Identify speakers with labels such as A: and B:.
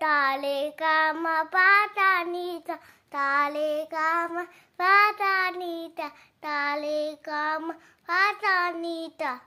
A: tale kama nita, tale kama nita, tale kama nita.